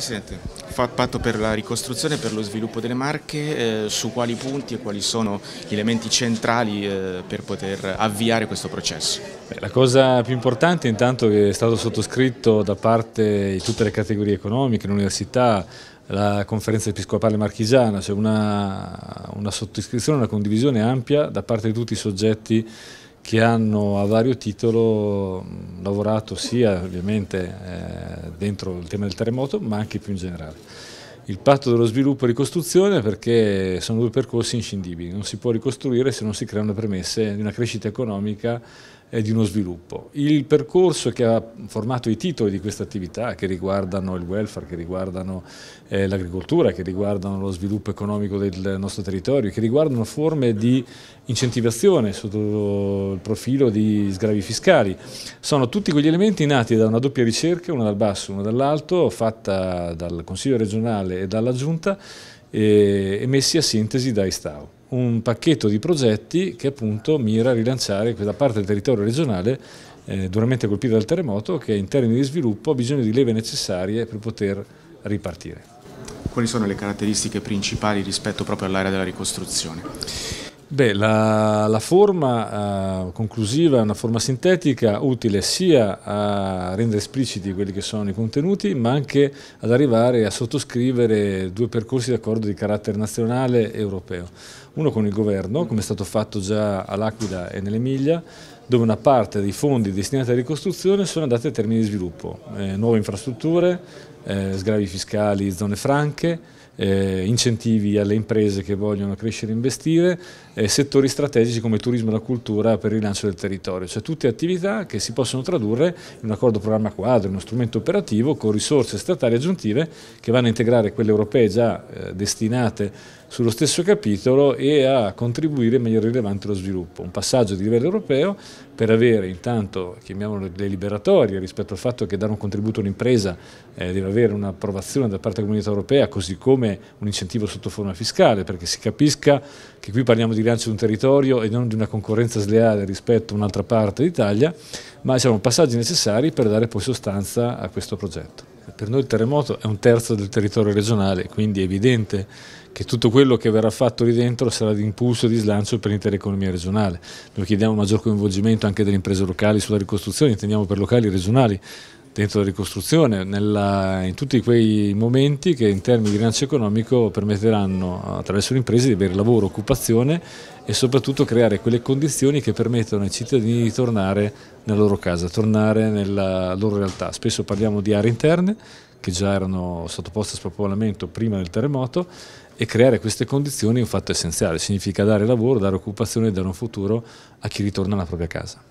Presidente, fa patto per la ricostruzione e per lo sviluppo delle marche, eh, su quali punti e quali sono gli elementi centrali eh, per poter avviare questo processo? Beh, la cosa più importante intanto è che è stato sottoscritto da parte di tutte le categorie economiche, l'università, la conferenza episcopale marchigiana, c'è cioè una, una sottoscrizione, una condivisione ampia da parte di tutti i soggetti che hanno a vario titolo lavorato sia ovviamente eh, dentro il tema del terremoto ma anche più in generale. Il patto dello sviluppo e ricostruzione perché sono due percorsi inscindibili, non si può ricostruire se non si creano le premesse di una crescita economica e di uno sviluppo. Il percorso che ha formato i titoli di questa attività, che riguardano il welfare, che riguardano eh, l'agricoltura, che riguardano lo sviluppo economico del nostro territorio, che riguardano forme di incentivazione sotto il profilo di sgravi fiscali, sono tutti quegli elementi nati da una doppia ricerca, una dal basso e una dall'alto, fatta dal Consiglio regionale e dalla Giunta, e, e messi a sintesi da Istau un pacchetto di progetti che appunto mira a rilanciare quella parte del territorio regionale eh, duramente colpita dal terremoto che in termini di sviluppo ha bisogno di leve necessarie per poter ripartire. Quali sono le caratteristiche principali rispetto proprio all'area della ricostruzione? Beh, la, la forma uh, conclusiva è una forma sintetica utile sia a rendere espliciti quelli che sono i contenuti, ma anche ad arrivare a sottoscrivere due percorsi d'accordo di carattere nazionale e europeo uno con il governo, come è stato fatto già all'Aquila e nell'Emilia, dove una parte dei fondi destinati alla ricostruzione sono andati a termini di sviluppo, eh, nuove infrastrutture, eh, sgravi fiscali, zone franche, eh, incentivi alle imprese che vogliono crescere e investire, eh, settori strategici come turismo e la cultura per il rilancio del territorio, cioè tutte attività che si possono tradurre in un accordo programma quadro, in uno strumento operativo con risorse statali aggiuntive che vanno a integrare quelle europee già eh, destinate sullo stesso capitolo e e a contribuire in maniera rilevante allo sviluppo. Un passaggio di livello europeo per avere intanto, chiamiamolo le liberatorie, rispetto al fatto che dare un contributo a un'impresa eh, deve avere un'approvazione da parte della comunità europea, così come un incentivo sotto forma fiscale, perché si capisca che qui parliamo di rilancio di un territorio e non di una concorrenza sleale rispetto a un'altra parte d'Italia, ma siamo passaggi necessari per dare poi sostanza a questo progetto. Per noi il terremoto è un terzo del territorio regionale, quindi è evidente che tutto quello che verrà fatto lì dentro sarà di impulso e di slancio per l'intera economia regionale. Noi chiediamo un maggior coinvolgimento anche delle imprese locali sulla ricostruzione, intendiamo per locali regionali, dentro la ricostruzione, nella, in tutti quei momenti che in termini di rilancio economico permetteranno attraverso le imprese di avere lavoro, occupazione e soprattutto creare quelle condizioni che permettono ai cittadini di tornare nella loro casa, tornare nella loro realtà. Spesso parliamo di aree interne che già erano sottoposte a spopolamento prima del terremoto e creare queste condizioni è un fatto essenziale, significa dare lavoro, dare occupazione e dare un futuro a chi ritorna alla propria casa.